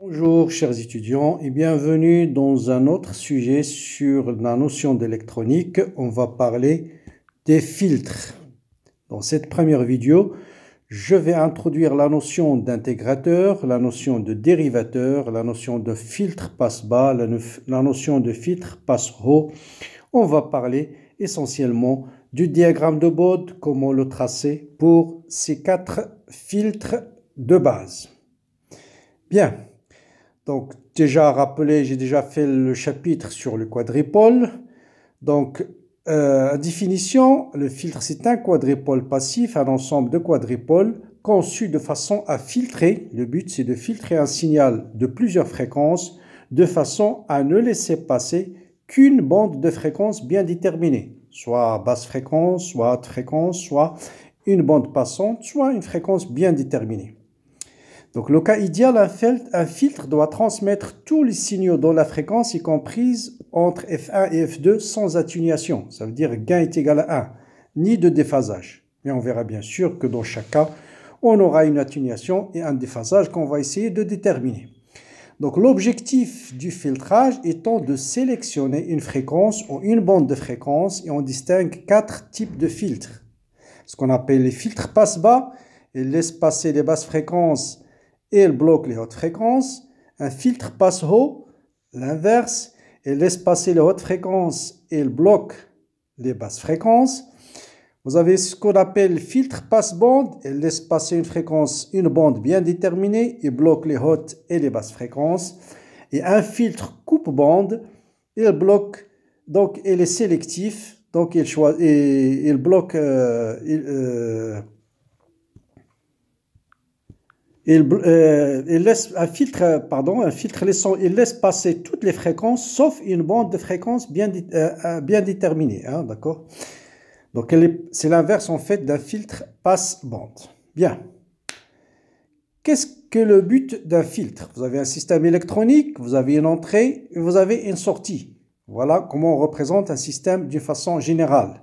Bonjour chers étudiants et bienvenue dans un autre sujet sur la notion d'électronique. On va parler des filtres. Dans cette première vidéo, je vais introduire la notion d'intégrateur, la notion de dérivateur, la notion de filtre passe-bas, la notion de filtre passe-haut. On va parler essentiellement du diagramme de Bode, comment le tracer pour ces quatre filtres de base. Bien, donc déjà rappelé, j'ai déjà fait le chapitre sur le quadripole. Donc euh, définition, le filtre c'est un quadripole passif, un ensemble de quadripoles conçu de façon à filtrer. Le but c'est de filtrer un signal de plusieurs fréquences de façon à ne laisser passer qu'une bande de fréquences bien déterminée, soit basse fréquence, soit haute fréquence, soit une bande passante, soit une fréquence bien déterminée. Donc le cas idéal, un filtre doit transmettre tous les signaux dans la fréquence, y comprise entre F1 et F2, sans atténuation. Ça veut dire gain est égal à 1, ni de déphasage. Mais on verra bien sûr que dans chaque cas, on aura une atténuation et un déphasage qu'on va essayer de déterminer. Donc l'objectif du filtrage étant de sélectionner une fréquence ou une bande de fréquences et on distingue quatre types de filtres. Ce qu'on appelle les filtres passe-bas, et laissent passer les basses fréquences et elle bloque les hautes fréquences. Un filtre passe haut, l'inverse, elle laisse passer les hautes fréquences et elle bloque les basses fréquences. Vous avez ce qu'on appelle filtre passe-bande, elle laisse passer une fréquence, une bande bien déterminée et bloque les hautes et les basses fréquences. Et un filtre coupe-bande, elle bloque, donc elle est sélectif, donc elle, choisit, bloque, euh, euh, euh, il, laisse un filtre, euh, pardon, un filtre il laisse passer toutes les fréquences sauf une bande de fréquences bien, euh, bien déterminée, hein, d'accord Donc c'est l'inverse en fait d'un filtre passe-bande. Bien. Qu'est-ce que le but d'un filtre Vous avez un système électronique, vous avez une entrée et vous avez une sortie. Voilà comment on représente un système d'une façon générale.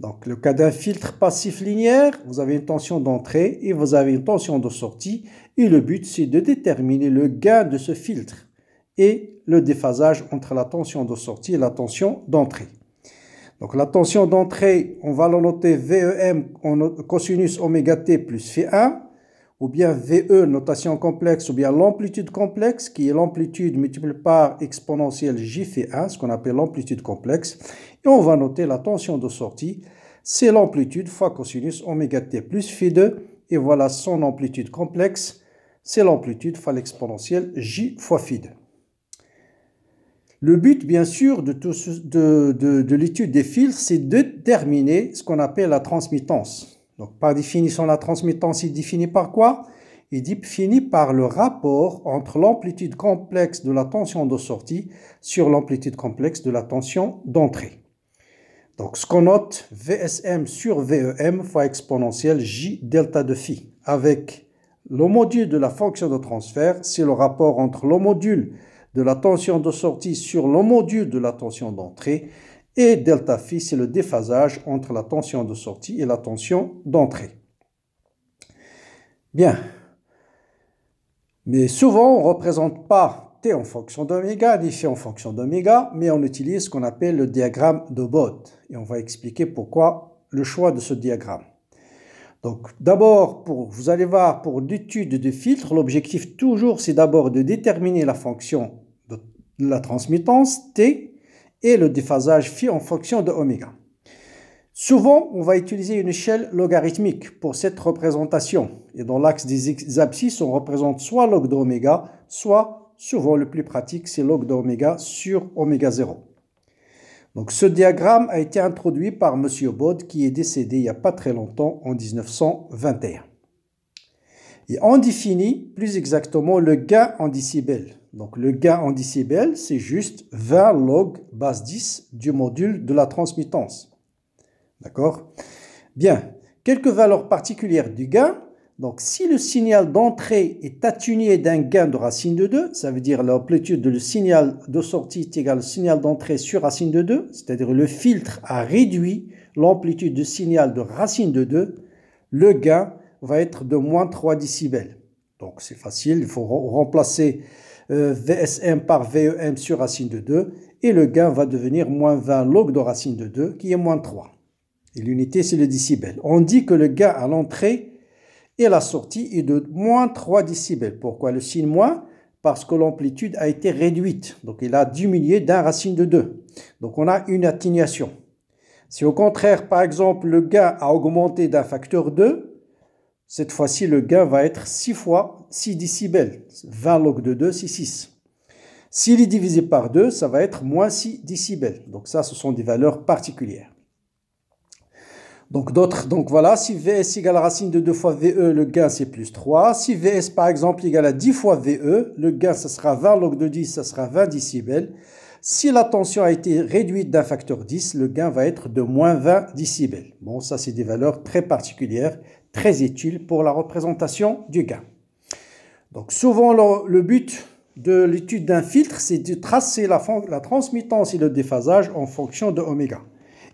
Donc le cas d'un filtre passif linéaire, vous avez une tension d'entrée et vous avez une tension de sortie. Et le but, c'est de déterminer le gain de ce filtre et le déphasage entre la tension de sortie et la tension d'entrée. Donc la tension d'entrée, on va la noter VEM cosinus oméga t plus phi 1 ou bien VE, notation complexe, ou bien l'amplitude complexe, qui est l'amplitude multipliée par exponentielle J fait 1, ce qu'on appelle l'amplitude complexe. Et on va noter la tension de sortie, c'est l'amplitude fois cosinus oméga t plus phi 2, et voilà son amplitude complexe, c'est l'amplitude fois l'exponentielle J fois phi 2. Le but, bien sûr, de, de l'étude des fils, c'est de déterminer ce qu'on appelle la transmittance. Donc par définition, la transmittance il définit par quoi Il définit par le rapport entre l'amplitude complexe de la tension de sortie sur l'amplitude complexe de la tension d'entrée. Donc ce qu'on note, VSM sur VEM fois exponentielle J delta de phi, avec le module de la fonction de transfert, c'est le rapport entre le module de la tension de sortie sur le module de la tension d'entrée, et delta phi, c'est le déphasage entre la tension de sortie et la tension d'entrée. Bien. Mais souvent, on ne représente pas T en fonction d'oméga, ni phi en fonction d'oméga, mais on utilise ce qu'on appelle le diagramme de Bode. Et on va expliquer pourquoi le choix de ce diagramme. Donc d'abord, vous allez voir, pour l'étude de filtre, l'objectif toujours, c'est d'abord de déterminer la fonction de la transmittance T et le déphasage phi en fonction de oméga. Souvent, on va utiliser une échelle logarithmique pour cette représentation. Et dans l'axe des abscisses, on représente soit log de ω, soit, souvent le plus pratique, c'est log de ω sur oméga 0. Donc ce diagramme a été introduit par M. Bode qui est décédé il n'y a pas très longtemps, en 1921. Et on définit plus exactement le gain en décibels. Donc le gain en décibels c'est juste 20 log base 10 du module de la transmittance. D'accord Bien, quelques valeurs particulières du gain. Donc si le signal d'entrée est atténué d'un gain de racine de 2, ça veut dire l'amplitude du signal de sortie est égale au signal d'entrée sur racine de 2, c'est-à-dire le filtre a réduit l'amplitude du signal de racine de 2, le gain va être de moins 3 décibels. Donc c'est facile, il faut remplacer euh, VSM par VEM sur racine de 2, et le gain va devenir moins 20 log de racine de 2, qui est moins 3. Et l'unité, c'est le décibel. On dit que le gain à l'entrée et la sortie est de moins 3 décibels. Pourquoi le signe moins Parce que l'amplitude a été réduite. Donc, il a diminué d'un racine de 2. Donc, on a une atténuation. Si au contraire, par exemple, le gain a augmenté d'un facteur 2, cette fois-ci, le gain va être 6 fois 6 décibels. 20 log de 2, c'est 6. S'il est divisé par 2, ça va être moins 6 décibels. Donc ça, ce sont des valeurs particulières. Donc d'autres, donc voilà, si Vs égale à racine de 2 fois VE, le gain c'est plus 3. Si Vs par exemple égale à 10 fois VE, le gain ça sera 20 log de 10, ça sera 20 décibels. Si la tension a été réduite d'un facteur 10, le gain va être de moins 20 décibels. Bon, ça c'est des valeurs très particulières, très utile pour la représentation du gain. Donc souvent le, but de l'étude d'un filtre, c'est de tracer la, transmittance et le déphasage en fonction de oméga.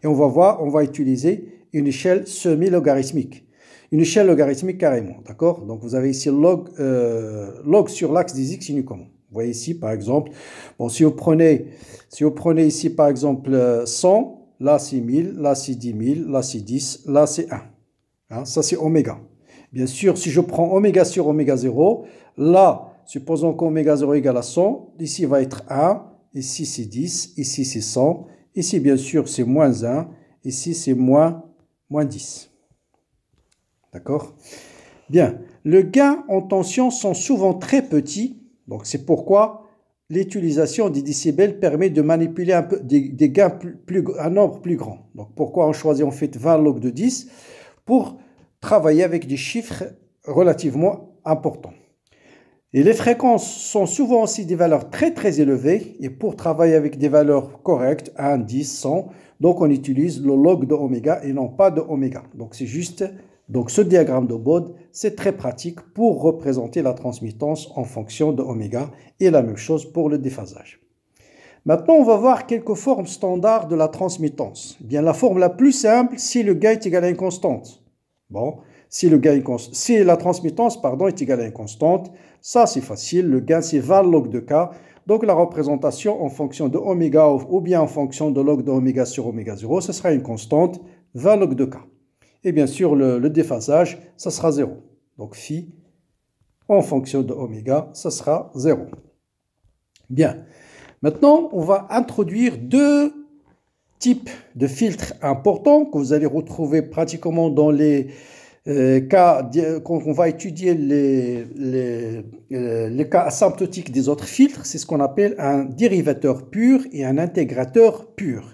Et on va voir, on va utiliser une échelle semi-logarithmique. Une échelle logarithmique carrément, d'accord Donc vous avez ici log, euh, log sur l'axe des x inu Vous voyez ici, par exemple, bon, si vous prenez, si vous prenez ici, par exemple, 100, euh, là c'est 1000, là c'est 10 000, là c'est 10, là c'est 1. Hein. ça, c'est oméga. Bien sûr, si je prends oméga sur oméga 0, là, supposons qu'oméga 0 égale à 100, ici va être 1, ici c'est 10, ici c'est 100, ici bien sûr c'est moins 1, ici c'est moins, moins 10. D'accord Bien, le gain en tension sont souvent très petits, donc c'est pourquoi l'utilisation des décibels permet de manipuler un peu, des, gains un nombre plus grand. Donc pourquoi on choisit en fait 20 log de 10 Pour travailler avec des chiffres relativement importants. Et les fréquences sont souvent aussi des valeurs très très élevées et pour travailler avec des valeurs correctes, 1, 10, 100, donc on utilise le log de oméga et non pas de oméga. Donc c'est juste, donc ce diagramme de Bode, c'est très pratique pour représenter la transmittance en fonction de oméga et la même chose pour le déphasage. Maintenant, on va voir quelques formes standards de la transmittance. Bien, la forme la plus simple, si le égal à une constante Bon, si, la transmittance pardon, est égale à une constante, ça c'est facile, le gain c'est 20 log de k. Donc la représentation en fonction de oméga ou bien en fonction de log de oméga sur oméga 0, ce sera une constante 20 log de k. Et bien sûr, le, déphasage, ça sera 0. Donc phi en fonction de oméga, ça sera 0. Bien. Maintenant, on va introduire deux type de filtre important que vous allez retrouver pratiquement dans les euh, cas, quand on va étudier les, euh, les cas asymptotiques des autres filtres, c'est ce qu'on appelle un dérivateur pur et un intégrateur pur.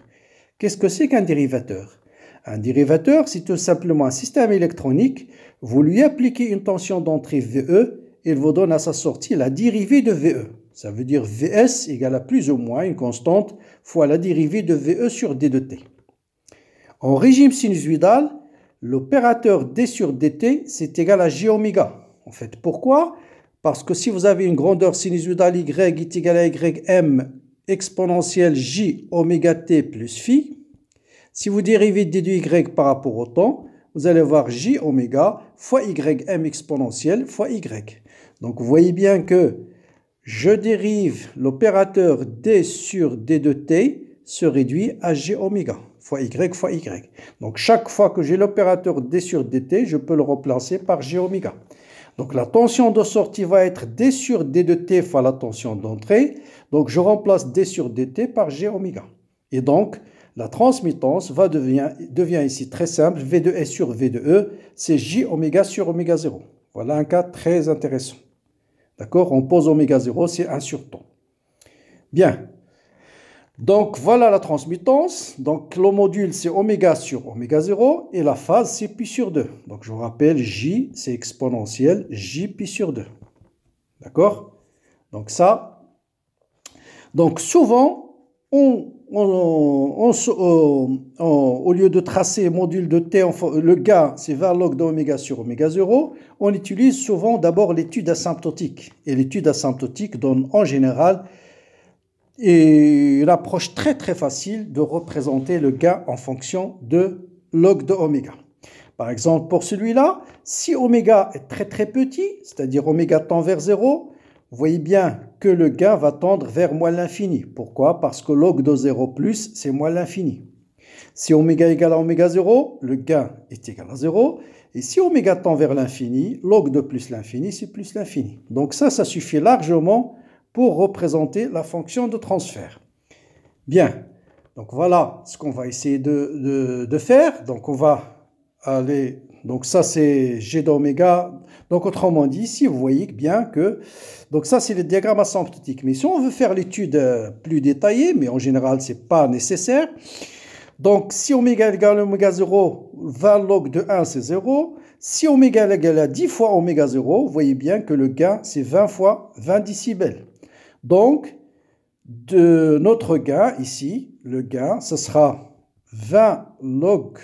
Qu'est-ce que c'est qu'un dérivateur Un dérivateur, c'est tout simplement un système électronique. Vous lui appliquez une tension d'entrée VE, il vous donne à sa sortie la dérivée de VE. Ça veut dire Vs égale à plus ou moins une constante fois la dérivée de Ve sur d de t. En régime sinusoidal, l'opérateur d sur dt, c'est égal à j oméga. En fait, pourquoi Parce que si vous avez une grandeur sinusoidale y est égale à ym exponentielle j oméga t plus phi, si vous dérivez d de y par rapport au temps, vous allez avoir j oméga fois ym exponentielle fois y. Donc vous voyez bien que je dérive l'opérateur D sur D de T se réduit à G oméga fois Y fois Y. Donc chaque fois que j'ai l'opérateur D sur DT, je peux le remplacer par G oméga. Donc la tension de sortie va être D sur D de T fois la tension d'entrée. Donc je remplace D sur DT par G oméga. Et donc la transmittance va devient, ici très simple. V de S sur V de E, c'est J oméga sur oméga 0. Voilà un cas très intéressant. D'accord On pose oméga 0, c'est 1 sur temps. Bien. Donc voilà la transmittance. Donc le module c'est oméga sur oméga 0 et la phase c'est pi sur 2. Donc je vous rappelle j c'est exponentiel, j pi sur 2. D'accord Donc ça. Donc souvent on euh, euh, au lieu de tracer module de T, le gain, c'est 20 log de oméga sur oméga 0, on utilise souvent d'abord l'étude asymptotique. Et l'étude asymptotique donne en général une approche très très facile de représenter le gain en fonction de log de oméga. Par exemple, pour celui-là, si oméga est très très petit, c'est-à-dire oméga tend vers 0, vous voyez bien que le gain va tendre vers moins l'infini. Pourquoi Parce que log de 0 plus, c'est moins l'infini. Si oméga égal à oméga 0, le gain est égal à 0. Et si oméga tend vers l'infini, log de plus l'infini, c'est plus l'infini. Donc ça, ça suffit largement pour représenter la fonction de transfert. Bien, donc voilà ce qu'on va essayer de, de, faire. Donc on va aller donc ça, c'est G d'oméga. Donc autrement dit, ici, vous voyez bien que... Donc ça, c'est le diagramme asymptotique. Mais si on veut faire l'étude euh, plus détaillée, mais en général, ce n'est pas nécessaire. Donc si oméga égale oméga 0, 20 log de 1, c'est 0. Si oméga égal à 10 fois oméga 0, vous voyez bien que le gain, c'est 20 fois 20 décibels. Donc, de notre gain, ici, le gain, ce sera 20 log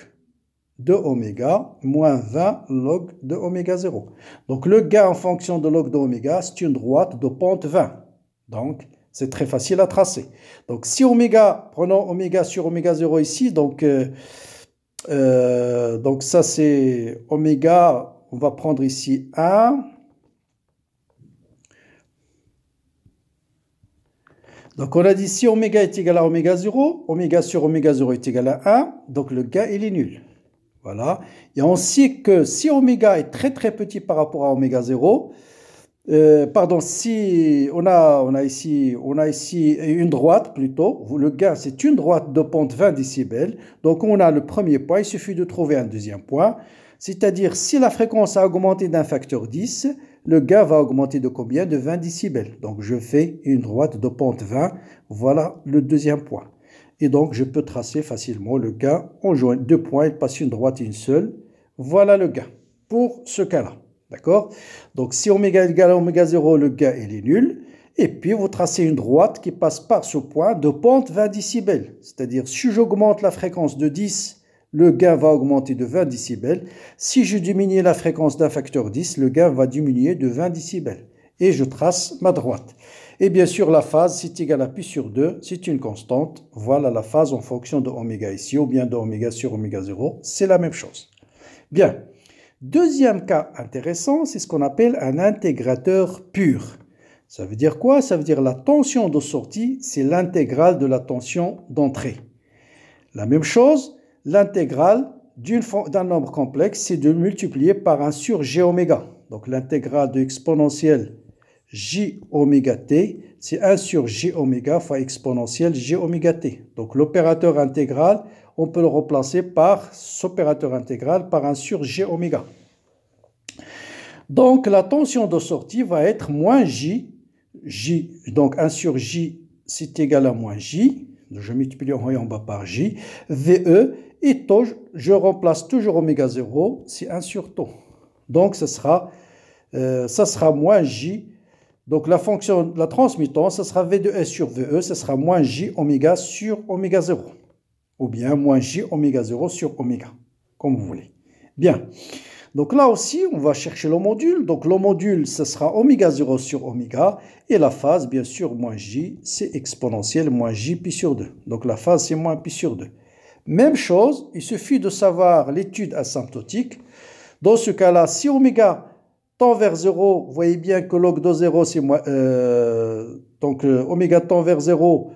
de oméga moins 20 log de oméga 0. Donc le gain en fonction de log de oméga, c'est une droite de pente 20. Donc c'est très facile à tracer. Donc si oméga, prenons oméga sur oméga 0 ici, donc, euh, euh, donc ça c'est oméga, on va prendre ici 1. Donc on a dit si oméga est égal à oméga 0, oméga sur oméga 0 est égal à 1, donc le gain il est nul. Voilà. Et on sait que si oméga est très très petit par rapport à oméga 0, euh, pardon, si on a, on, a ici, on a ici une droite plutôt, le gain c'est une droite de pente 20 décibels, donc on a le premier point, il suffit de trouver un deuxième point, c'est-à-dire si la fréquence a augmenté d'un facteur 10, le gain va augmenter de combien De 20 décibels. Donc je fais une droite de pente 20, voilà le deuxième point. Et donc, je peux tracer facilement le gain. en joint deux points, il passe une droite et une seule. Voilà le gain pour ce cas-là. D'accord Donc, si oméga égale à oméga 0, le gain, est nul. Et puis, vous tracez une droite qui passe par ce point de pente 20 dB. C'est-à-dire, si j'augmente la fréquence de 10, le gain va augmenter de 20 dB. Si je diminue la fréquence d'un facteur 10, le gain va diminuer de 20 dB. Et je trace ma droite. Et bien sûr, la phase, c'est égal à pi sur 2, c'est une constante. Voilà la phase en fonction de oméga ici, ou bien de oméga sur oméga 0, c'est la même chose. Bien. Deuxième cas intéressant, c'est ce qu'on appelle un intégrateur pur. Ça veut dire quoi Ça veut dire la tension de sortie, c'est l'intégrale de la tension d'entrée. La même chose, l'intégrale d'un nombre complexe, c'est de multiplier par un sur g oméga. Donc l'intégrale de exponentielle j oméga t, c'est 1 sur j oméga fois exponentielle j oméga t. Donc l'opérateur intégral, on peut le remplacer par cet opérateur intégral par 1 sur j oméga. Donc la tension de sortie va être moins j, j donc 1 sur j c'est égal à moins j, je multiplie en haut en bas par j, VE, et taux, je remplace toujours oméga 0, c'est 1 sur taux. Donc ce euh, ça sera moins j donc la fonction la transmittance, ce sera V2S sur VE, ce sera moins J oméga sur oméga 0. Ou bien moins J oméga 0 sur oméga, comme vous voulez. Bien. Donc là aussi, on va chercher le module. Donc le module, ce sera oméga 0 sur oméga. Et la phase, bien sûr, moins j, c'est exponentiel, moins j pi sur 2. Donc la phase, c'est moins pi sur 2. Même chose, il suffit de savoir l'étude asymptotique. Dans ce cas-là, si oméga Tend vers 0, vous voyez bien que log de 0, c'est moins... Euh, donc, euh, oméga tend vers 0,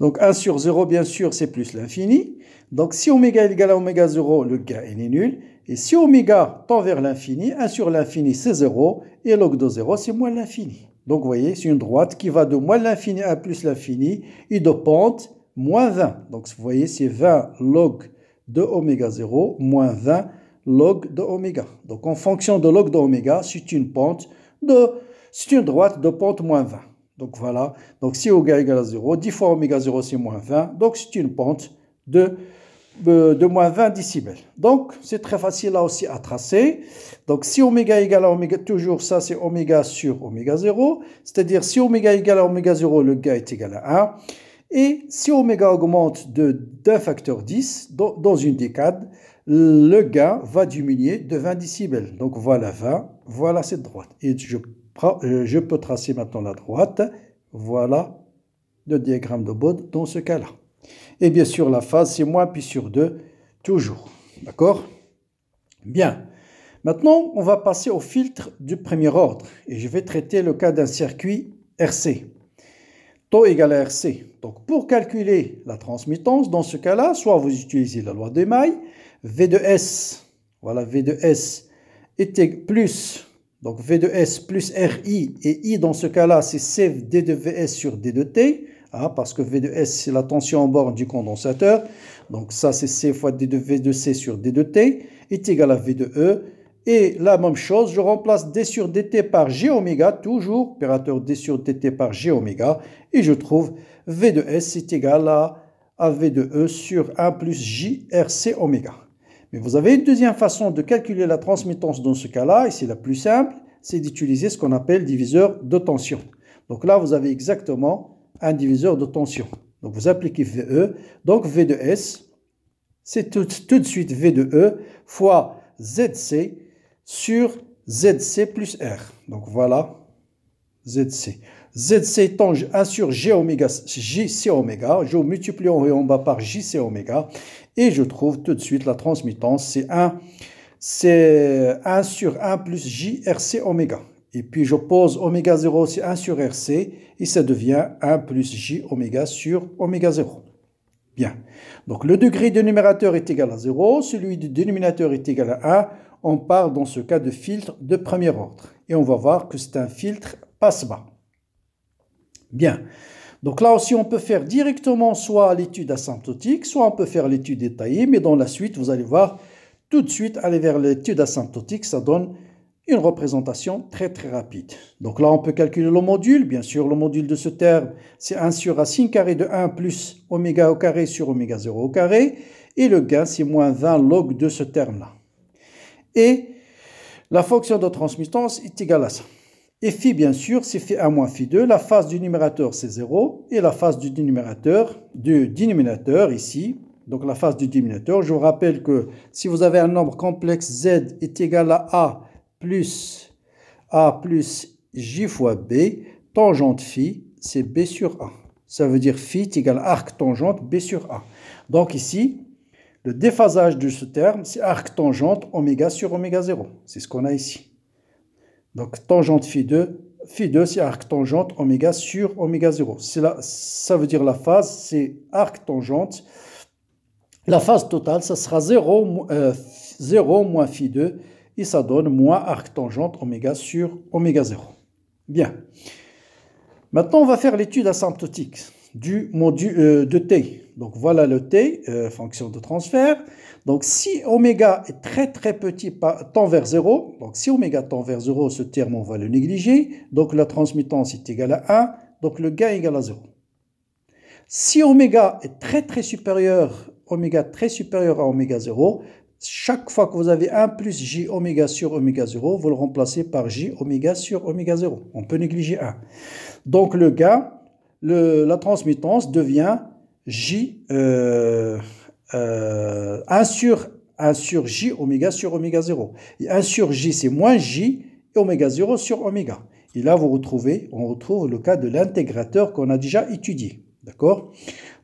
donc 1 sur 0, bien sûr, c'est plus l'infini. Donc, si oméga est égal à oméga 0, le gain est nul. Et si oméga tend vers l'infini, 1 sur l'infini, c'est 0. Et log de 0, c'est moins l'infini. Donc, vous voyez, c'est une droite qui va de moins l'infini à plus l'infini et de pente moins 20. Donc, vous voyez, c'est 20 log de oméga 0 moins 20 log de oméga. Donc en fonction de log de oméga, c'est une pente de, c'est une droite de pente moins 20. Donc voilà, donc si oméga égale à 0, 10 fois oméga 0 c'est moins 20, donc c'est une pente de, moins 20 dB. Donc c'est très facile là aussi à tracer. Donc si oméga égale à oméga, toujours ça c'est oméga sur oméga 0, c'est-à-dire si oméga égale à oméga 0, le gain est égal à 1. Et si oméga augmente de facteur 10 dans une décade, le gain va diminuer de 20 décibels. Donc voilà 20, voilà cette droite. Et euh, je, peux tracer maintenant la droite. Voilà le diagramme de Bode dans ce cas-là. Et bien sûr, la phase, c'est moins puis sur 2, toujours. D'accord Bien. Maintenant, on va passer au filtre du premier ordre. Et je vais traiter le cas d'un circuit RC. Taux égal à RC. Donc pour calculer la transmittance, dans ce cas-là, soit vous utilisez la loi des mailles, V de S, voilà V de S était plus, donc V de S plus RI, et I dans ce cas-là c'est C D de VS sur D de T, hein, parce que V de S c'est la tension en borne du condensateur, donc ça c'est C fois D de V de C sur D de T, est égal à V de E, et la même chose, je remplace d sur dt par g oméga, toujours opérateur d sur dt par g oméga, et je trouve v de s c'est égal à, v de e sur 1 plus JRC oméga. Mais vous avez une deuxième façon de calculer la transmittance dans ce cas-là, et c'est la plus simple, c'est d'utiliser ce qu'on appelle diviseur de tension. Donc là, vous avez exactement un diviseur de tension. Donc vous appliquez VE, donc V de S, c'est tout, tout de suite V de E fois ZC, sur ZC plus R. Donc voilà ZC. ZC étant 1 sur G oméga, JC oméga. Je multiplie en en bas par JC oméga. Et je trouve tout de suite la transmittance. C'est 1, c'est 1 sur 1 plus JRC oméga. Et puis je pose oméga 0, c'est 1 sur RC. Et ça devient 1 plus J oméga sur oméga 0. Bien. Donc le degré du numérateur est égal à 0. Celui du dénominateur est égal à 1 on parle dans ce cas de filtre de premier ordre. Et on va voir que c'est un filtre passe-bas. Bien. Donc là aussi, on peut faire directement soit l'étude asymptotique, soit on peut faire l'étude détaillée, mais dans la suite, vous allez voir, tout de suite, aller vers l'étude asymptotique, ça donne une représentation très très rapide. Donc là, on peut calculer le module. Bien sûr, le module de ce terme, c'est 1 sur racine carré de 1 plus oméga au carré sur oméga 0 au carré. Et le gain, c'est moins 20 log de ce terme-là. Et la fonction de transmittance est égale à ça. Et phi, bien sûr, c'est phi1 moins phi2. La phase du numérateur, c'est 0. Et la phase du dénominateur, du dénominateur ici, donc la phase du dénominateur, je vous rappelle que si vous avez un nombre complexe, z est égal à a plus a plus j fois b, tangente phi, c'est b sur a. Ça veut dire phi est égal à arc tangente b sur a. Donc ici, le déphasage de ce terme, c'est arc tangente oméga sur oméga 0. C'est ce qu'on a ici. Donc tangente phi 2, phi 2 c'est arc tangente oméga sur oméga 0. ça veut dire la phase, c'est arc tangente. La phase totale, ça sera 0, euh, moins phi 2 et ça donne moins arc tangente oméga sur oméga 0. Bien. Maintenant, on va faire l'étude asymptotique du module euh, de T. Donc voilà le t, euh, fonction de transfert. Donc si oméga est très très petit, tend vers 0, donc si oméga tend vers 0, ce terme on va le négliger, donc la transmittance est égale à 1, donc le gain est égal à 0. Si oméga est très très supérieur, oméga très supérieur à oméga 0, chaque fois que vous avez 1 plus j oméga sur oméga 0, vous le remplacez par j oméga sur oméga 0. On peut négliger 1. Donc le gain, le, la transmittance devient J 1 euh, euh, sur J oméga sur oméga 0. Et 1 sur J, c'est moins J et oméga 0 sur oméga. Et là, vous retrouvez, on retrouve le cas de l'intégrateur qu'on a déjà étudié. D'accord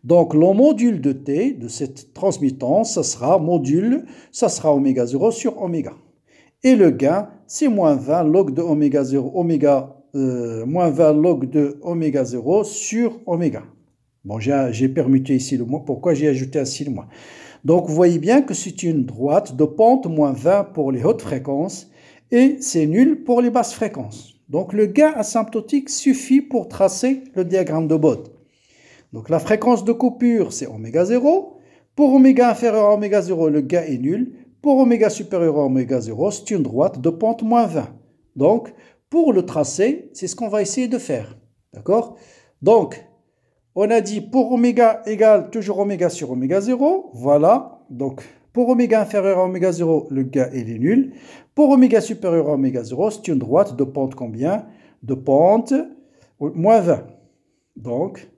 Donc, le module de T de cette transmittance, ça sera module, ça sera oméga 0 sur oméga. Et le gain, c'est moins 20 log de oméga 0, oméga, euh, moins 20 log de oméga 0 sur oméga. Bon, j'ai permuté ici le mois. Pourquoi j'ai ajouté ainsi le mois Donc, vous voyez bien que c'est une droite de pente moins 20 pour les hautes fréquences et c'est nul pour les basses fréquences. Donc, le gain asymptotique suffit pour tracer le diagramme de Bode. Donc, la fréquence de coupure, c'est oméga 0. Pour oméga inférieur à oméga 0, le gain est nul. Pour oméga supérieur à oméga 0, c'est une droite de pente moins 20. Donc, pour le tracer, c'est ce qu'on va essayer de faire. D'accord Donc, on a dit pour oméga égale toujours oméga sur oméga 0. Voilà. Donc, pour oméga inférieur à oméga 0, le gain est nul. Pour oméga supérieur à oméga 0, c'est une droite de pente combien De pente euh, moins 20. Donc,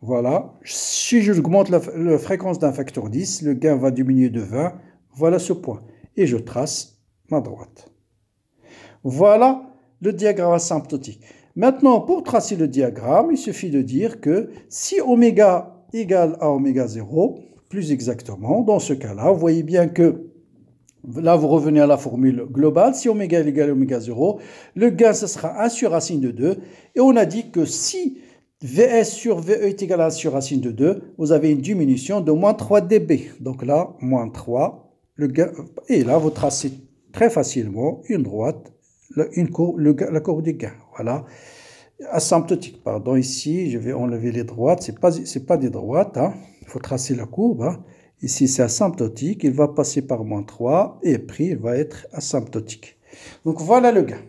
voilà. Si j'augmente augmente la fréquence d'un facteur 10, le gain va diminuer de 20. Voilà ce point. Et je trace ma droite. Voilà le diagramme asymptotique. Maintenant, pour tracer le diagramme, il suffit de dire que si oméga égale à oméga 0, plus exactement, dans ce cas-là, vous voyez bien que Là, vous revenez à la formule globale. Si oméga est égal à ω 0, le gain, ce sera 1 sur racine de 2. Et on a dit que si Vs sur Ve est égal à 1 sur racine de 2, vous avez une diminution de moins 3 dB. Donc là, moins 3. et là, vous tracez très facilement une droite une la courbe du gain. Voilà. Asymptotique, pardon. Ici, je vais enlever les droites. Ce n'est pas, pas des droites. Hein. Il faut tracer la courbe. Hein. Ici, c'est asymptotique. Il va passer par moins 3 et il va être asymptotique. Donc, voilà le gain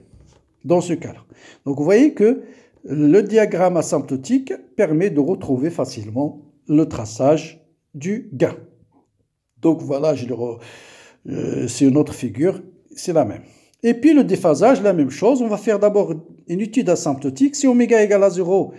dans ce cas-là. Donc, vous voyez que le diagramme asymptotique permet de retrouver facilement le traçage du gain. Donc, voilà, euh, c'est une autre figure. C'est la même. Et puis le déphasage, la même chose. On va faire d'abord une étude asymptotique. Si oméga égale à 0,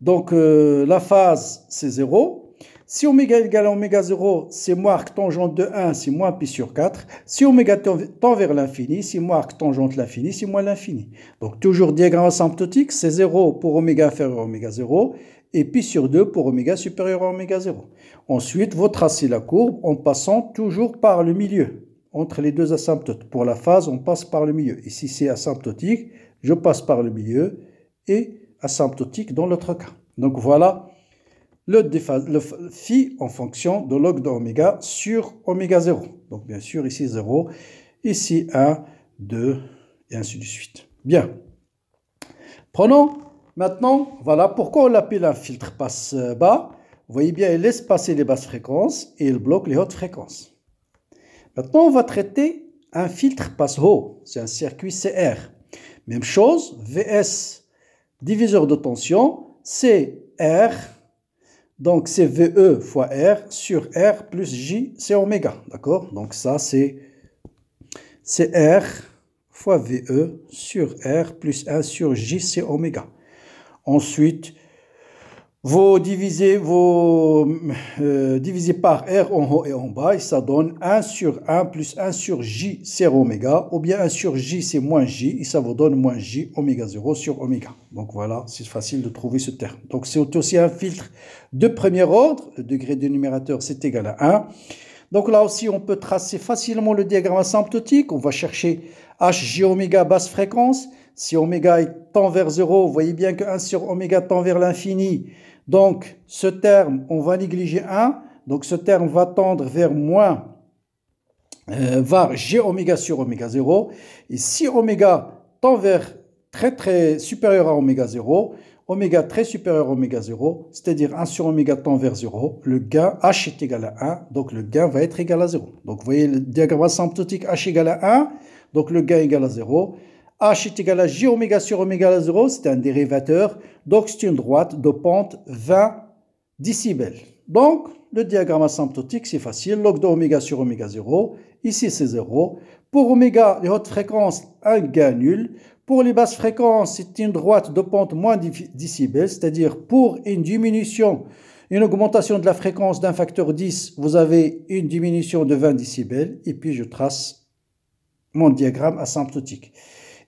donc euh, la phase, c'est 0. Si oméga égale à oméga 0, c'est moins arc tangente de 1, c'est moins pi sur 4. Si oméga tend vers l'infini, c'est moins arc tangente l'infini, c'est moins l'infini. Donc toujours diagramme asymptotique, c'est 0 pour oméga inférieur à oméga 0 et pi sur 2 pour oméga supérieur à oméga 0. Ensuite, vous tracez la courbe en passant toujours par le milieu entre les deux asymptotes. Pour la phase, on passe par le milieu. Ici, c'est asymptotique, je passe par le milieu, et asymptotique dans l'autre cas. Donc voilà le, phi en fonction de log de oméga sur oméga 0. Donc bien sûr, ici 0, ici 1, 2, et ainsi de suite. Bien. Prenons maintenant, voilà pourquoi on l'appelle un filtre passe-bas. Euh, Vous voyez bien, il laisse passer les basses fréquences et il bloque les hautes fréquences. Maintenant, on va traiter un filtre passe-haut, c'est un circuit CR. Même chose, VS, diviseur de tension, CR, donc c'est VE fois R sur R plus J, c'est oméga, d'accord Donc ça, c'est CR fois VE sur R plus 1 sur J, c'est oméga. Ensuite, vous euh, divisez, par R en haut et en bas et ça donne 1 sur 1 plus 1 sur J, c'est oméga. Ou bien 1 sur J, c'est moins J et ça vous donne moins J, oméga 0 sur oméga. Donc voilà, c'est facile de trouver ce terme. Donc c'est aussi un filtre de premier ordre. Le degré du numérateur, c'est égal à 1. Donc là aussi, on peut tracer facilement le diagramme asymptotique. On va chercher HJ oméga basse fréquence. Si oméga tend vers 0, vous voyez bien que 1 sur oméga tend vers l'infini. Donc, ce terme, on va négliger 1. Donc, ce terme va tendre vers moins, euh, vers g oméga sur oméga 0. Et si oméga tend vers très très supérieur à oméga 0, oméga très supérieur à oméga 0, c'est-à-dire 1 sur oméga tend vers 0, le gain h est égal à 1, donc le gain va être égal à 0. Donc vous voyez le diagramme asymptotique h égal à 1, donc le gain égal à 0. H est égal à J oméga sur oméga 0, c'est un dérivateur, donc c'est une droite de pente 20 décibels. Donc, le diagramme asymptotique, c'est facile, log de oméga sur oméga 0, ici c'est 0. Pour oméga, les hautes fréquences, un gain nul. Pour les basses fréquences, c'est une droite de pente moins décibels, c'est-à-dire pour une diminution, une augmentation de la fréquence d'un facteur 10, vous avez une diminution de 20 décibels, et puis je trace mon diagramme asymptotique.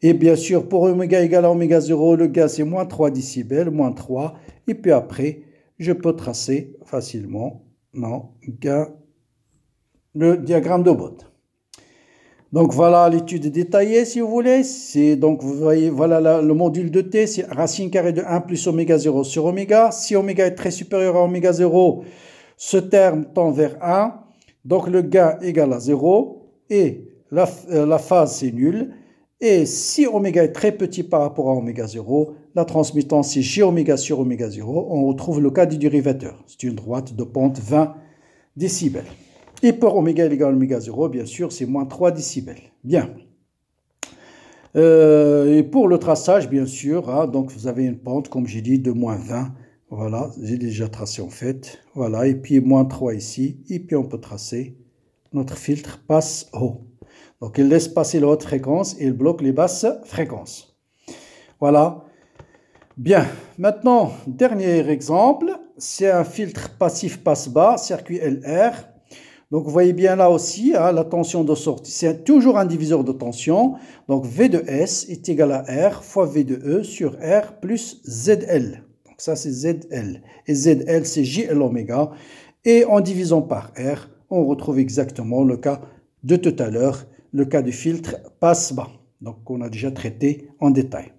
Et bien sûr, pour oméga égal à oméga 0, le gain, c'est moins 3 décibels, moins 3. Et puis après, je peux tracer facilement gain, le diagramme de Bode. Donc voilà l'étude détaillée si vous voulez. C'est donc vous voyez voilà le module de T, c'est racine carrée de 1 plus oméga 0 sur oméga. Si oméga est très supérieur à oméga 0, ce terme tend vers 1. Donc le gain égale à 0 et euh, la, phase c'est nulle. Et si oméga est très petit par rapport à oméga 0, la transmittance est G oméga sur oméga 0. On retrouve le cas du dérivateur. C'est une droite de pente 20 décibels. Et pour oméga égale oméga 0, bien sûr, c'est moins 3 décibels. Bien. Euh, et pour le traçage, bien sûr, hein, donc vous avez une pente, comme j'ai dit, de moins 20. Voilà, j'ai déjà tracé en fait. Voilà, et puis moins 3 ici. Et puis on peut tracer. Notre filtre passe haut. Donc il laisse passer la hautes et il bloque les basses fréquences. Voilà. Bien, maintenant, dernier exemple, c'est un filtre passif passe-bas, circuit LR. Donc vous voyez bien là aussi, hein, la tension de sortie, c'est toujours un diviseur de tension. Donc V de S est égal à R fois V de E sur R plus ZL. Donc ça c'est ZL. Et ZL c'est JL oméga. Et en divisant par R, on retrouve exactement le cas de tout à l'heure le cas du filtre passe-bas. Donc, on a déjà traité en détail.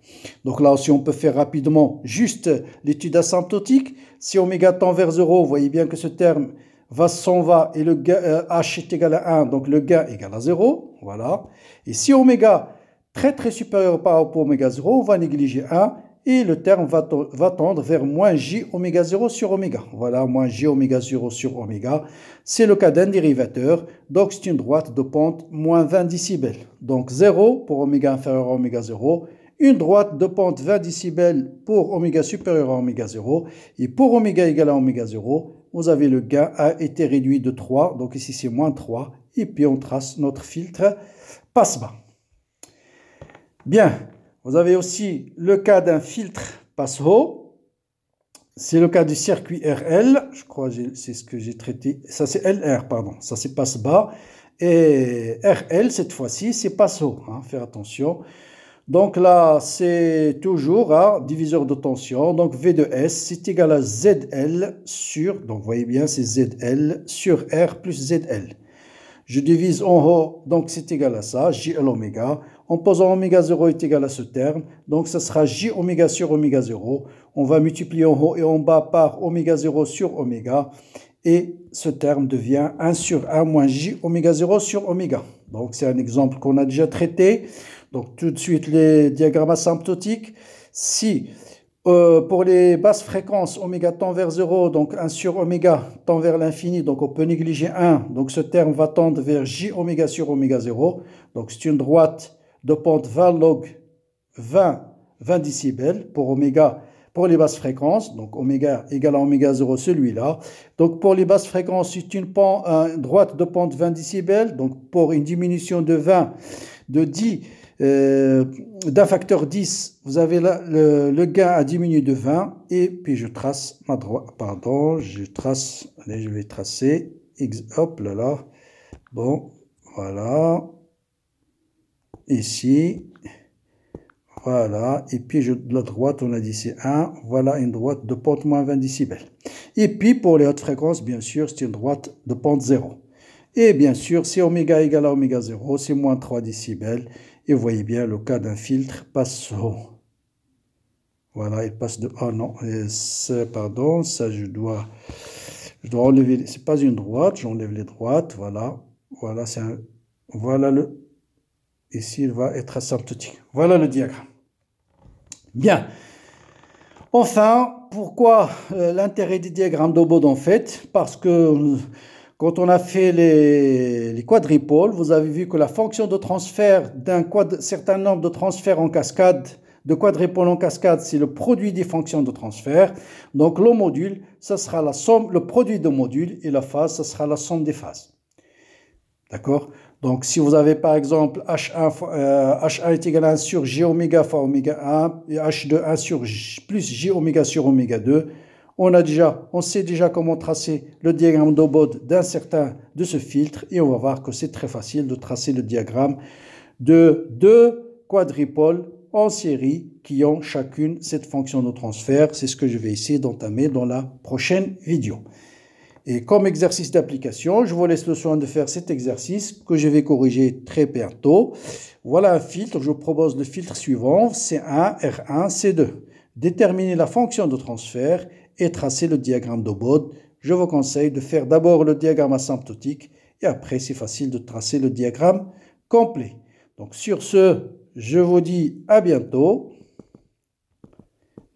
Donc là aussi, on peut faire rapidement juste l'étude asymptotique. Si oméga tend vers 0, vous voyez bien que ce terme va s'en va et le gain, euh, h est égal à 1, donc le gain égal à 0. Voilà. Et si oméga très très supérieur par rapport à oméga 0, on va négliger 1 et le terme va, va tendre vers moins j oméga 0 sur oméga. Voilà, moins j oméga 0 sur oméga. C'est le cas d'un dérivateur. Donc, c'est une droite de pente moins 20 dB. Donc, 0 pour oméga inférieur à oméga 0. Une droite de pente 20 dB pour oméga supérieur à oméga 0. Et pour oméga égal à oméga 0, vous avez le gain a été réduit de 3. Donc, ici, c'est moins 3. Et puis, on trace notre filtre passe-bas. Bien, vous avez aussi le cas d'un filtre passe-haut. C'est le cas du circuit RL. Je crois que c'est ce que j'ai traité. Ça, c'est LR, pardon. Ça, c'est passe bas. Et RL, cette fois-ci, c'est passe-haut. Hein. faire attention. Donc là, c'est toujours un diviseur de tension. Donc V 2 S, c'est égal à ZL sur, donc vous voyez bien, c'est ZL sur R plus ZL. Je divise en haut, donc c'est égal à ça, JL oméga en posant oméga 0 est égal à ce terme. Donc ce sera j oméga sur oméga 0. On va multiplier en haut et en bas par oméga 0 sur oméga. Et ce terme devient 1 sur 1 moins j oméga 0 sur oméga. Donc c'est un exemple qu'on a déjà traité. Donc tout de suite les diagrammes asymptotiques. Si euh, pour les basses fréquences, oméga tend vers 0, donc 1 sur oméga tend vers l'infini, donc on peut négliger 1. Donc ce terme va tendre vers j oméga sur oméga 0. Donc c'est une droite de pente 20 log 20, 20 décibels pour oméga pour les basses fréquences, donc oméga égale à oméga 0, celui-là. Donc pour les basses fréquences, c'est une pente, droite de pente 20 décibels, donc pour une diminution de 20, de 10, euh, d'un facteur 10, vous avez le, le, gain à diminuer de 20, et puis je trace ma droite, pardon, je trace, allez, je vais tracer, hop là là, bon, voilà, ici. Voilà. Et puis, je, la droite, on a dit c'est 1. Voilà une droite de pente moins 20 décibels. Et puis, pour les hautes fréquences, bien sûr, c'est une droite de pente 0. Et bien sûr, si oméga égale à oméga 0, c'est moins 3 décibels. Et vous voyez bien, le cas d'un filtre passe haut. Voilà, il passe de... Ah oh c'est... pardon, ça je dois... Je dois enlever... C'est pas une droite, j'enlève les droites, voilà. Voilà, c'est un... Voilà le, Ici, il va être asymptotique. Voilà le diagramme. Bien. Enfin, pourquoi euh, l'intérêt du diagramme Bode en fait Parce que euh, quand on a fait les, les, quadripoles, vous avez vu que la fonction de transfert d'un certain nombre de transferts en cascade, de quadripoles en cascade, c'est le produit des fonctions de transfert. Donc le module, ça sera la somme, le produit de modules et la phase, ce sera la somme des phases. D'accord donc, si vous avez par exemple H1, euh, est égal à 1 sur G oméga fois oméga 1 et H2 1 sur G, plus J oméga sur oméga 2, on, a déjà, on sait déjà comment tracer le diagramme d'Obode d'un certain de ce filtre et on va voir que c'est très facile de tracer le diagramme de deux quadripoles en série qui ont chacune cette fonction de transfert. C'est ce que je vais essayer d'entamer dans la prochaine vidéo. Et comme exercice d'application, je vous laisse le soin de faire cet exercice que je vais corriger très bientôt. Voilà un filtre, je vous propose le filtre suivant, C1, R1, C2. Déterminer la fonction de transfert et tracer le diagramme de Je vous conseille de faire d'abord le diagramme asymptotique et après c'est facile de tracer le diagramme complet. Donc sur ce, je vous dis à bientôt.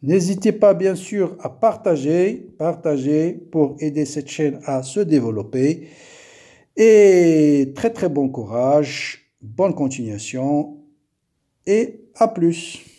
N'hésitez pas bien sûr à partager, partager pour aider cette chaîne à se développer. Et très très bon courage, bonne continuation et à plus.